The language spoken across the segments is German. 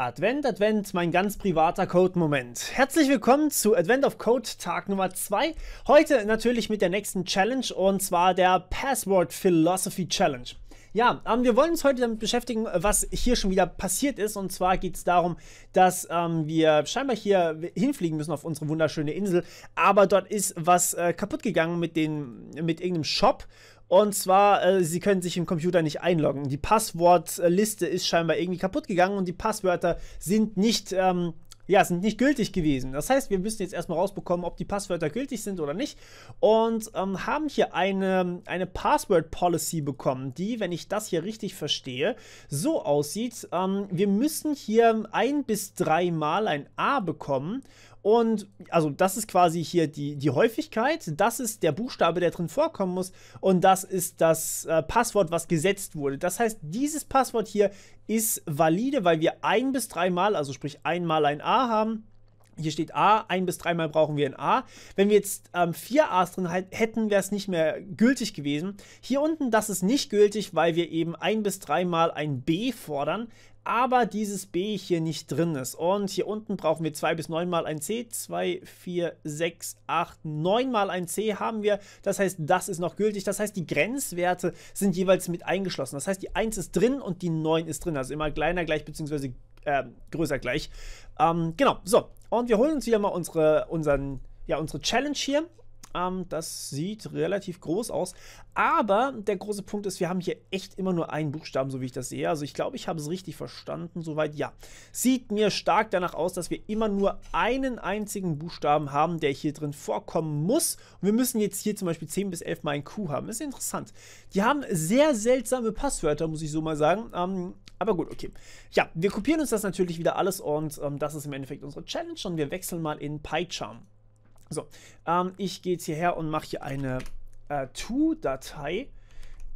Advent, Advent, mein ganz privater Code-Moment. Herzlich willkommen zu Advent of Code Tag Nummer 2. Heute natürlich mit der nächsten Challenge und zwar der Password Philosophy Challenge. Ja, ähm, wir wollen uns heute damit beschäftigen, was hier schon wieder passiert ist. Und zwar geht es darum, dass ähm, wir scheinbar hier hinfliegen müssen auf unsere wunderschöne Insel. Aber dort ist was äh, kaputt gegangen mit, den, mit irgendeinem Shop. Und zwar, äh, sie können sich im Computer nicht einloggen. Die Passwortliste ist scheinbar irgendwie kaputt gegangen und die Passwörter sind nicht, ähm, ja, sind nicht gültig gewesen. Das heißt, wir müssen jetzt erstmal rausbekommen, ob die Passwörter gültig sind oder nicht. Und ähm, haben hier eine, eine Password Policy bekommen, die, wenn ich das hier richtig verstehe, so aussieht. Ähm, wir müssen hier ein bis drei Mal ein A bekommen und also das ist quasi hier die, die Häufigkeit, das ist der Buchstabe, der drin vorkommen muss und das ist das äh, Passwort, was gesetzt wurde. Das heißt, dieses Passwort hier ist valide, weil wir ein bis dreimal, also sprich einmal ein A haben. Hier steht A, ein bis dreimal brauchen wir ein A. Wenn wir jetzt ähm, vier A's drin hätten, wäre es nicht mehr gültig gewesen. Hier unten, das ist nicht gültig, weil wir eben ein bis dreimal ein B fordern aber dieses B hier nicht drin ist. Und hier unten brauchen wir 2 bis 9 mal ein C. 2, 4, 6, 8, 9 mal ein C haben wir. Das heißt, das ist noch gültig. Das heißt, die Grenzwerte sind jeweils mit eingeschlossen. Das heißt, die 1 ist drin und die 9 ist drin. Also immer kleiner gleich bzw. Äh, größer gleich. Ähm, genau, so. Und wir holen uns wieder mal unsere, unseren, ja, unsere Challenge hier. Ähm, das sieht relativ groß aus. Aber der große Punkt ist, wir haben hier echt immer nur einen Buchstaben, so wie ich das sehe. Also ich glaube, ich habe es richtig verstanden. Soweit ja. Sieht mir stark danach aus, dass wir immer nur einen einzigen Buchstaben haben, der hier drin vorkommen muss. Und wir müssen jetzt hier zum Beispiel 10 bis 11 Mal ein Q haben. Ist interessant. Die haben sehr seltsame Passwörter, muss ich so mal sagen. Ähm, aber gut, okay. Ja, wir kopieren uns das natürlich wieder alles und ähm, das ist im Endeffekt unsere Challenge und wir wechseln mal in PyCharm. So, ähm, ich gehe jetzt hierher und mache hier eine äh, To-Datei.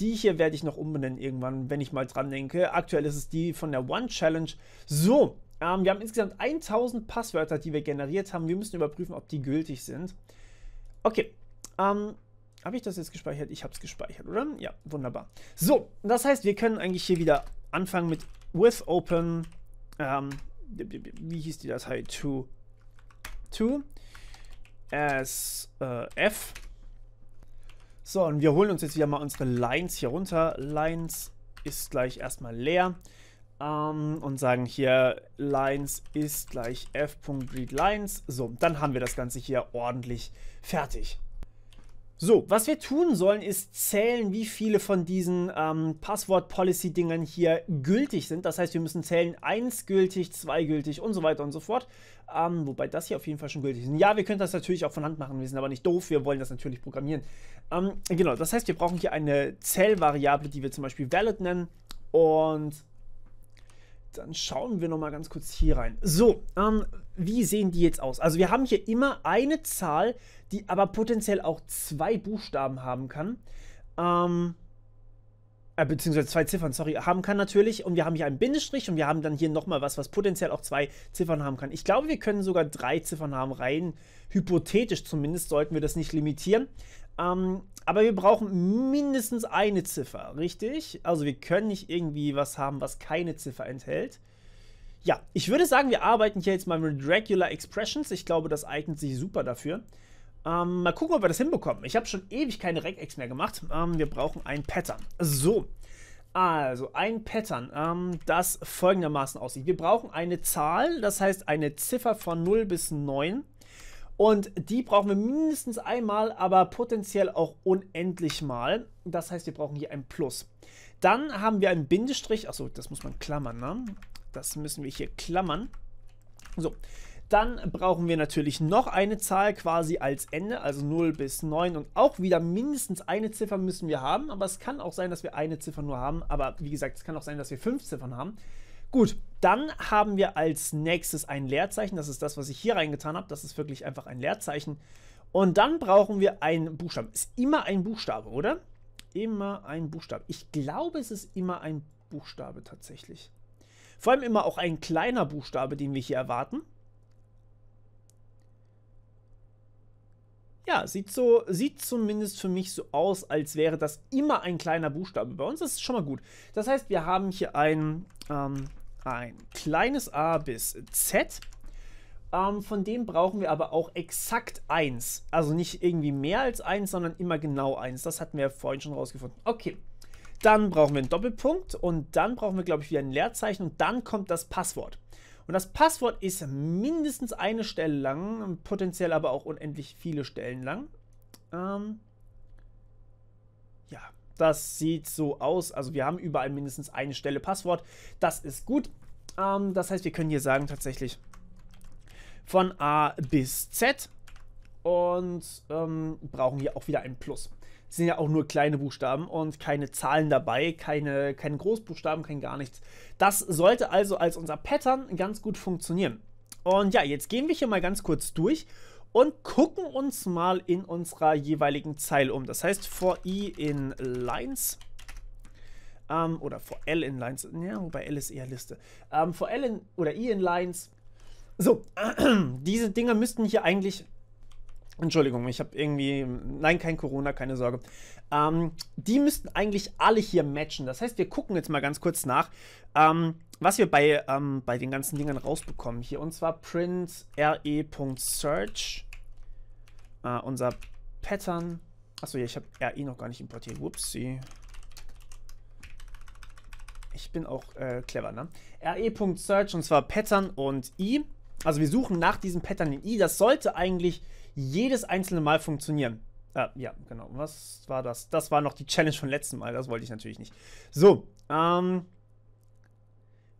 Die hier werde ich noch umbenennen irgendwann, wenn ich mal dran denke. Aktuell ist es die von der One Challenge. So, ähm, wir haben insgesamt 1000 Passwörter, die wir generiert haben. Wir müssen überprüfen, ob die gültig sind. Okay, ähm, habe ich das jetzt gespeichert? Ich habe es gespeichert, oder? Ja, wunderbar. So, das heißt, wir können eigentlich hier wieder anfangen mit with open, ähm, wie hieß die Datei? To. To as äh, F. So, und wir holen uns jetzt wieder mal unsere Lines hier runter. Lines ist gleich erstmal leer. Ähm, und sagen hier Lines ist gleich f.readLines. So, dann haben wir das Ganze hier ordentlich fertig. So, was wir tun sollen, ist zählen, wie viele von diesen ähm, Passwort-Policy-Dingern hier gültig sind. Das heißt, wir müssen zählen, 1 gültig, 2 gültig und so weiter und so fort. Ähm, wobei das hier auf jeden Fall schon gültig ist. Ja, wir können das natürlich auch von Hand machen, wir sind aber nicht doof, wir wollen das natürlich programmieren. Ähm, genau, das heißt, wir brauchen hier eine Zählvariable, die wir zum Beispiel valid nennen und dann schauen wir nochmal ganz kurz hier rein. So, ähm, wie sehen die jetzt aus? Also wir haben hier immer eine Zahl, die aber potenziell auch zwei Buchstaben haben kann. Ähm, äh, beziehungsweise zwei Ziffern, sorry, haben kann natürlich. Und wir haben hier einen Bindestrich und wir haben dann hier nochmal was, was potenziell auch zwei Ziffern haben kann. Ich glaube, wir können sogar drei Ziffern haben, rein hypothetisch zumindest, sollten wir das nicht limitieren. Ähm, aber wir brauchen mindestens eine Ziffer, richtig? Also wir können nicht irgendwie was haben, was keine Ziffer enthält. Ja, ich würde sagen, wir arbeiten hier jetzt mal mit Regular Expressions. Ich glaube, das eignet sich super dafür. Ähm, mal gucken, ob wir das hinbekommen. Ich habe schon ewig keine Regex mehr gemacht. Ähm, wir brauchen ein Pattern. So, also ein Pattern, ähm, das folgendermaßen aussieht. Wir brauchen eine Zahl, das heißt eine Ziffer von 0 bis 9. Und die brauchen wir mindestens einmal, aber potenziell auch unendlich mal. Das heißt, wir brauchen hier ein Plus. Dann haben wir einen Bindestrich. Achso, das muss man klammern, ne? Das müssen wir hier klammern. So, dann brauchen wir natürlich noch eine Zahl quasi als Ende, also 0 bis 9 und auch wieder mindestens eine Ziffer müssen wir haben, aber es kann auch sein, dass wir eine Ziffer nur haben, aber wie gesagt, es kann auch sein, dass wir fünf Ziffern haben. Gut, dann haben wir als nächstes ein Leerzeichen, das ist das, was ich hier reingetan habe, das ist wirklich einfach ein Leerzeichen. Und dann brauchen wir einen Buchstaben. Ist immer ein Buchstabe, oder? Immer ein Buchstabe. Ich glaube, es ist immer ein Buchstabe tatsächlich. Vor allem immer auch ein kleiner Buchstabe, den wir hier erwarten. Ja, sieht so, sieht zumindest für mich so aus, als wäre das immer ein kleiner Buchstabe bei uns. Das ist schon mal gut. Das heißt, wir haben hier ein, ähm, ein kleines a bis z. Ähm, von dem brauchen wir aber auch exakt eins. Also nicht irgendwie mehr als eins, sondern immer genau eins. Das hatten wir ja vorhin schon rausgefunden. Okay. Dann brauchen wir einen Doppelpunkt und dann brauchen wir, glaube ich, wieder ein Leerzeichen und dann kommt das Passwort. Und das Passwort ist mindestens eine Stelle lang, potenziell aber auch unendlich viele Stellen lang. Ähm ja, das sieht so aus. Also wir haben überall mindestens eine Stelle Passwort. Das ist gut. Ähm, das heißt, wir können hier sagen tatsächlich von A bis Z und ähm, brauchen hier auch wieder ein Plus sind ja auch nur kleine Buchstaben und keine Zahlen dabei, keine, keine Großbuchstaben, kein gar nichts. Das sollte also als unser Pattern ganz gut funktionieren. Und ja, jetzt gehen wir hier mal ganz kurz durch und gucken uns mal in unserer jeweiligen Zeile um. Das heißt, for i in lines ähm, oder for l in lines, ja, wobei l ist eher Liste. Ähm, for l in, oder i in lines. So, diese Dinger müssten hier eigentlich Entschuldigung, ich habe irgendwie. Nein, kein Corona, keine Sorge. Ähm, die müssten eigentlich alle hier matchen. Das heißt, wir gucken jetzt mal ganz kurz nach, ähm, was wir bei, ähm, bei den ganzen Dingern rausbekommen hier. Und zwar print re.search. Äh, unser Pattern. Achso, ja, ich habe RE noch gar nicht importiert. Whoopsie. Ich bin auch äh, clever, ne? re.search und zwar Pattern und i. Also wir suchen nach diesem Pattern in i. Das sollte eigentlich jedes einzelne Mal funktionieren. Äh, ja, genau. Was war das? Das war noch die Challenge von letzten Mal. Das wollte ich natürlich nicht. So, ähm,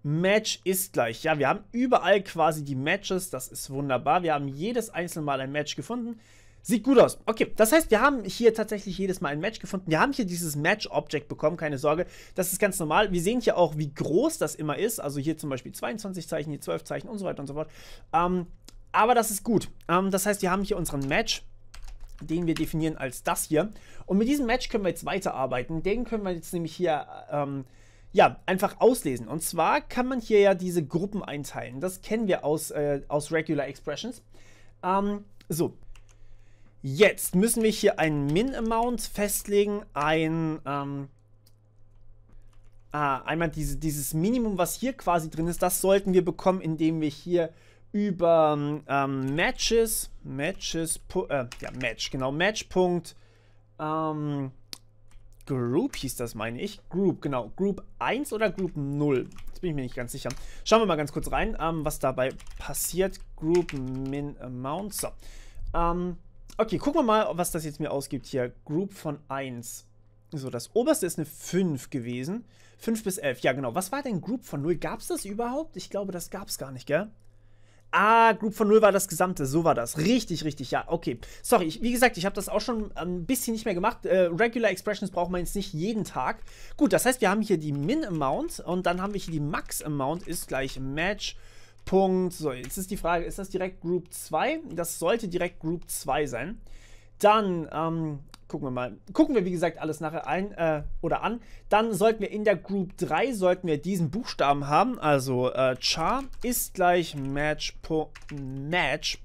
Match ist gleich. Ja, wir haben überall quasi die Matches. Das ist wunderbar. Wir haben jedes einzelne Mal ein Match gefunden. Sieht gut aus. Okay, das heißt, wir haben hier tatsächlich jedes Mal ein Match gefunden. Wir haben hier dieses Match-Object bekommen, keine Sorge. Das ist ganz normal. Wir sehen hier auch, wie groß das immer ist. Also hier zum Beispiel 22 Zeichen, hier 12 Zeichen und so weiter und so fort. Ähm, aber das ist gut. Ähm, das heißt, wir haben hier unseren Match, den wir definieren als das hier. Und mit diesem Match können wir jetzt weiterarbeiten. Den können wir jetzt nämlich hier... Ähm, ja, einfach auslesen. Und zwar kann man hier ja diese Gruppen einteilen. Das kennen wir aus, äh, aus Regular Expressions. Ähm, so. Jetzt müssen wir hier einen Min-Amount festlegen, ein, ähm, ah, einmal diese, dieses Minimum, was hier quasi drin ist, das sollten wir bekommen, indem wir hier über ähm, Matches, Matches, äh, ja, Match, genau, Match. ähm, Group hieß das, meine ich. Group, genau. Group 1 oder Group 0? Jetzt bin ich mir nicht ganz sicher. Schauen wir mal ganz kurz rein, ähm, was dabei passiert. Group Min Amount. So. Ähm, okay, gucken wir mal, was das jetzt mir ausgibt hier. Group von 1. So, das oberste ist eine 5 gewesen. 5 bis 11, ja genau. Was war denn Group von 0? Gab es das überhaupt? Ich glaube, das gab es gar nicht, gell? Ah, Group von Null war das Gesamte. So war das. Richtig, richtig, ja. Okay. Sorry, ich, wie gesagt, ich habe das auch schon ein bisschen nicht mehr gemacht. Äh, Regular Expressions braucht man jetzt nicht jeden Tag. Gut, das heißt, wir haben hier die Min-Amount und dann haben wir hier die Max-Amount ist gleich Match. Punkt. So, jetzt ist die Frage, ist das direkt Group 2? Das sollte direkt Group 2 sein. Dann ähm, gucken wir mal. Gucken wir, wie gesagt, alles nachher ein äh, oder an. Dann sollten wir in der Group 3 sollten wir diesen Buchstaben haben. Also äh, char ist gleich match.group match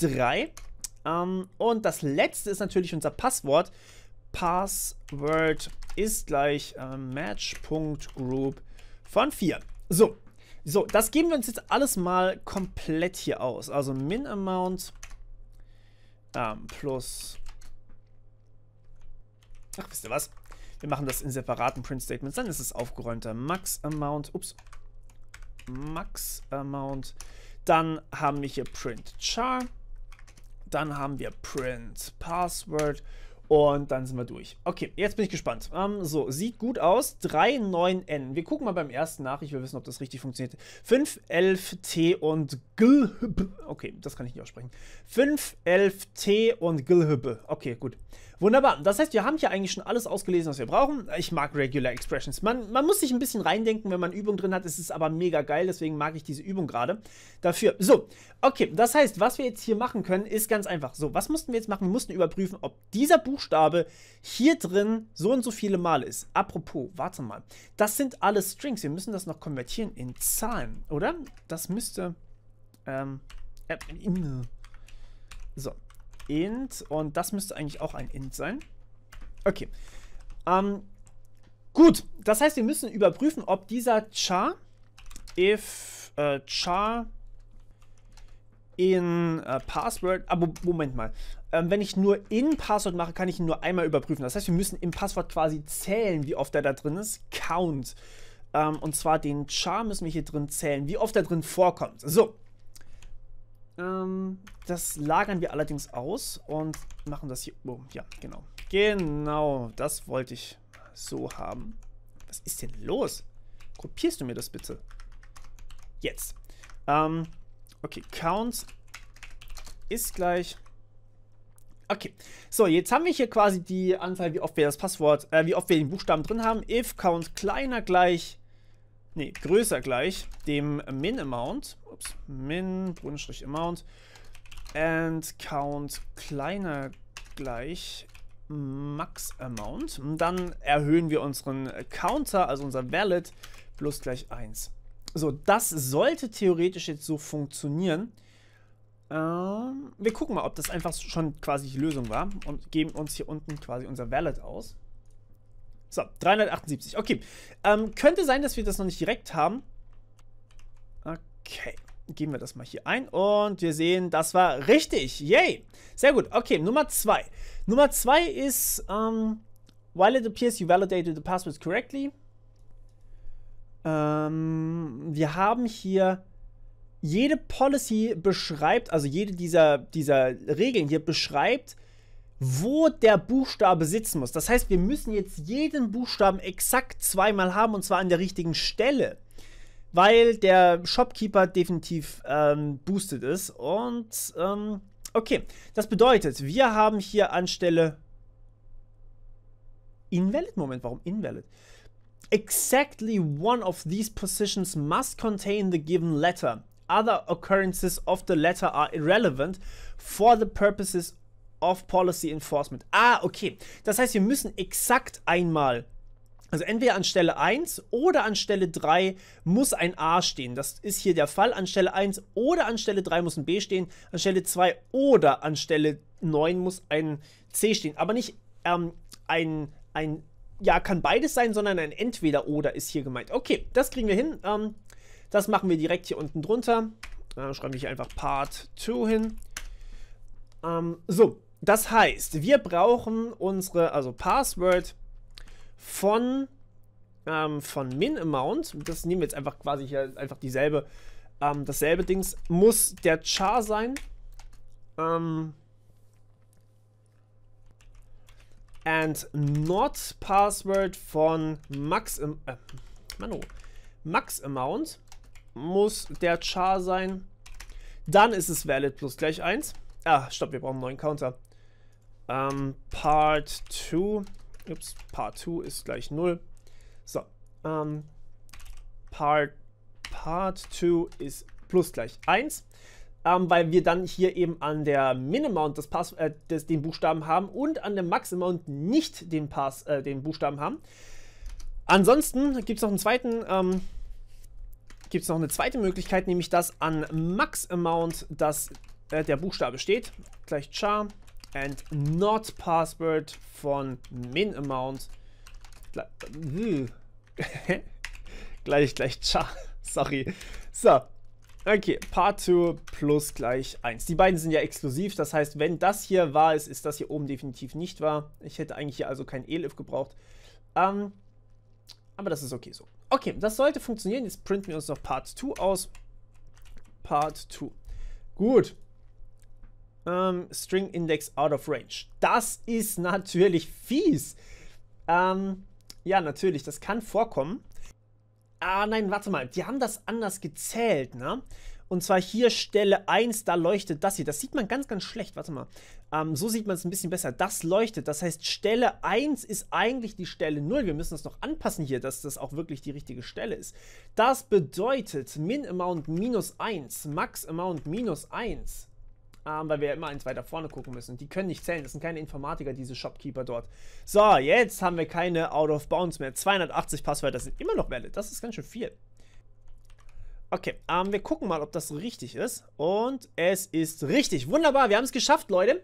3. Ähm, und das letzte ist natürlich unser Passwort. Password ist gleich äh, match.group von 4. So. So, das geben wir uns jetzt alles mal komplett hier aus. Also min amount ähm, plus Ach, wisst ihr was? Wir machen das in separaten Print-Statements. Dann ist es aufgeräumter. Max-Amount. Ups. Max-Amount. Dann haben wir hier Print-Char. Dann haben wir Print-Password. Und dann sind wir durch. Okay, jetzt bin ich gespannt. Ähm, so, sieht gut aus. 39N. Wir gucken mal beim ersten nach. Ich will wissen, ob das richtig funktioniert. 511T und Glhb. Okay, das kann ich nicht aussprechen. 511T und Glhb. Okay, gut. Wunderbar. Das heißt, wir haben hier eigentlich schon alles ausgelesen, was wir brauchen. Ich mag Regular Expressions. Man, man muss sich ein bisschen reindenken, wenn man Übung drin hat. Es ist aber mega geil, deswegen mag ich diese Übung gerade dafür. So, okay. Das heißt, was wir jetzt hier machen können, ist ganz einfach. So, was mussten wir jetzt machen? Wir mussten überprüfen, ob dieser Buchstabe hier drin so und so viele Male ist. Apropos, warte mal. Das sind alle Strings. Wir müssen das noch konvertieren in Zahlen, oder? Das müsste... Ähm... Äh, so, int und das müsste eigentlich auch ein int sein. Okay. Ähm, gut, das heißt, wir müssen überprüfen, ob dieser char if äh, char in äh, Password, aber ah, Moment mal, ähm, wenn ich nur in Password mache, kann ich ihn nur einmal überprüfen. Das heißt, wir müssen im Passwort quasi zählen, wie oft er da drin ist. Count. Ähm, und zwar den Char müssen wir hier drin zählen, wie oft er drin vorkommt. So, ähm, das lagern wir allerdings aus und machen das hier. Oh, ja, genau. Genau, das wollte ich so haben. Was ist denn los? Kopierst du mir das bitte? Jetzt. Ähm, okay, Count ist gleich... Okay, so, jetzt haben wir hier quasi die Anzahl, wie oft wir das Passwort, äh, wie oft wir den Buchstaben drin haben. If Count kleiner gleich nee, größer gleich, dem Min-Amount, ups, Min-Amount, and Count kleiner gleich Max Amount. Und Dann erhöhen wir unseren Counter, also unser Valid, plus gleich 1. So, das sollte theoretisch jetzt so funktionieren. Ähm, wir gucken mal, ob das einfach schon quasi die Lösung war und geben uns hier unten quasi unser Valid aus. So, 378. Okay. Ähm, könnte sein, dass wir das noch nicht direkt haben. Okay. Geben wir das mal hier ein. Und wir sehen, das war richtig. Yay. Sehr gut. Okay, Nummer 2. Nummer 2 ist, ähm, while it appears you validated the passwords correctly. Ähm, wir haben hier jede Policy beschreibt, also jede dieser, dieser Regeln hier beschreibt, wo der Buchstabe sitzen muss. Das heißt, wir müssen jetzt jeden Buchstaben exakt zweimal haben und zwar an der richtigen Stelle, weil der Shopkeeper definitiv ähm, boosted ist. Und ähm, okay, das bedeutet, wir haben hier anstelle invalid. Moment, warum invalid? Exactly one of these positions must contain the given letter. Other occurrences of the letter are irrelevant for the purposes of Policy Enforcement. Ah, okay. Das heißt, wir müssen exakt einmal also entweder an Stelle 1 oder an Stelle 3 muss ein A stehen. Das ist hier der Fall. An Stelle 1 oder an Stelle 3 muss ein B stehen. An Stelle 2 oder an Stelle 9 muss ein C stehen. Aber nicht ähm, ein, ein, ja, kann beides sein, sondern ein entweder oder ist hier gemeint. Okay, das kriegen wir hin. Ähm, das machen wir direkt hier unten drunter. Dann äh, schreibe ich einfach Part 2 hin. Ähm, so, das heißt, wir brauchen unsere, also Password von, ähm, von min Das nehmen wir jetzt einfach quasi hier, einfach dieselbe, ähm, dasselbe Dings. Muss der Char sein. Ähm, and not Password von Max, ähm, äh, Manu, Max Amount muss der Char sein. Dann ist es valid plus gleich 1. Ah, stopp, wir brauchen einen neuen Counter. Ähm, Part 2. Ups, Part 2 ist gleich 0. So, ähm, Part, Part 2 ist plus gleich 1. Ähm, weil wir dann hier eben an der Minimount das Pass, äh, das, den Buchstaben haben und an der Maximount nicht den, Pass, äh, den Buchstaben haben. Ansonsten gibt es noch einen zweiten, ähm, gibt es noch eine zweite Möglichkeit, nämlich dass an Max Amount das, äh, der Buchstabe steht. Gleich char and not password von min amount hm. gleich, gleich, tja, sorry. So, okay, Part 2 plus gleich 1. Die beiden sind ja exklusiv, das heißt, wenn das hier wahr ist, ist das hier oben definitiv nicht wahr. Ich hätte eigentlich hier also kein ELIF gebraucht. Ähm, aber das ist okay so. Okay, das sollte funktionieren. Jetzt printen wir uns noch Part 2 aus. Part 2. Gut, ähm, String Index out of range. Das ist natürlich fies. Ähm, ja, natürlich, das kann vorkommen. Ah, nein, warte mal. Die haben das anders gezählt, ne? Und zwar hier Stelle 1, da leuchtet das hier. Das sieht man ganz, ganz schlecht. Warte mal. Ähm, so sieht man es ein bisschen besser. Das leuchtet. Das heißt, Stelle 1 ist eigentlich die Stelle 0. Wir müssen das noch anpassen hier, dass das auch wirklich die richtige Stelle ist. Das bedeutet Min Amount minus 1, Max Amount minus 1. Ähm, weil wir ja immer eins weiter vorne gucken müssen. Die können nicht zählen. Das sind keine Informatiker, diese Shopkeeper dort. So, jetzt haben wir keine Out of Bounds mehr. 280 Passwörter sind immer noch valid. Das ist ganz schön viel. Okay, ähm, wir gucken mal, ob das richtig ist. Und es ist richtig. Wunderbar, wir haben es geschafft, Leute.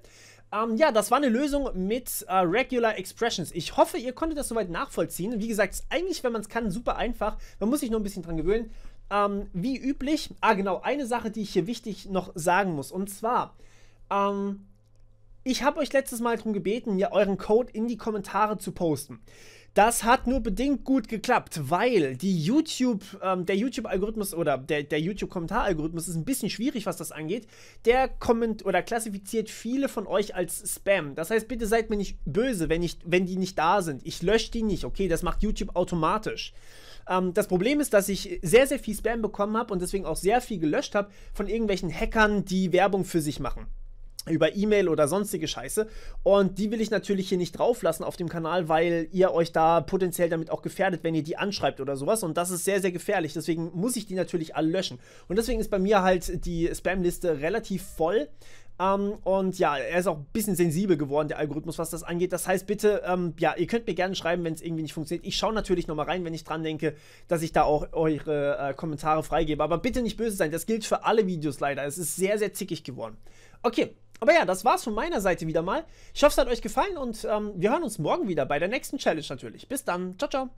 Ähm, ja, das war eine Lösung mit äh, Regular Expressions. Ich hoffe, ihr konntet das soweit nachvollziehen. Wie gesagt, eigentlich, wenn man es kann, super einfach. Man muss sich nur ein bisschen dran gewöhnen. Ähm, wie üblich, ah genau, eine Sache, die ich hier wichtig noch sagen muss. Und zwar, ähm, ich habe euch letztes Mal darum gebeten, ja euren Code in die Kommentare zu posten. Das hat nur bedingt gut geklappt, weil die YouTube, ähm, der YouTube-Algorithmus oder der, der YouTube-Kommentar-Algorithmus ist ein bisschen schwierig, was das angeht. Der komment oder klassifiziert viele von euch als Spam. Das heißt, bitte seid mir nicht böse, wenn, ich, wenn die nicht da sind. Ich lösche die nicht, okay? Das macht YouTube automatisch. Ähm, das Problem ist, dass ich sehr, sehr viel Spam bekommen habe und deswegen auch sehr viel gelöscht habe von irgendwelchen Hackern, die Werbung für sich machen über E-Mail oder sonstige Scheiße. Und die will ich natürlich hier nicht drauflassen auf dem Kanal, weil ihr euch da potenziell damit auch gefährdet, wenn ihr die anschreibt oder sowas. Und das ist sehr, sehr gefährlich. Deswegen muss ich die natürlich alle löschen. Und deswegen ist bei mir halt die Spam-Liste relativ voll. Ähm, und ja, er ist auch ein bisschen sensibel geworden, der Algorithmus, was das angeht. Das heißt, bitte, ähm, ja, ihr könnt mir gerne schreiben, wenn es irgendwie nicht funktioniert. Ich schaue natürlich nochmal rein, wenn ich dran denke, dass ich da auch eure äh, Kommentare freigebe. Aber bitte nicht böse sein, das gilt für alle Videos leider. Es ist sehr, sehr zickig geworden. Okay, aber ja, das war's von meiner Seite wieder mal. Ich hoffe, es hat euch gefallen und ähm, wir hören uns morgen wieder bei der nächsten Challenge natürlich. Bis dann. Ciao, ciao.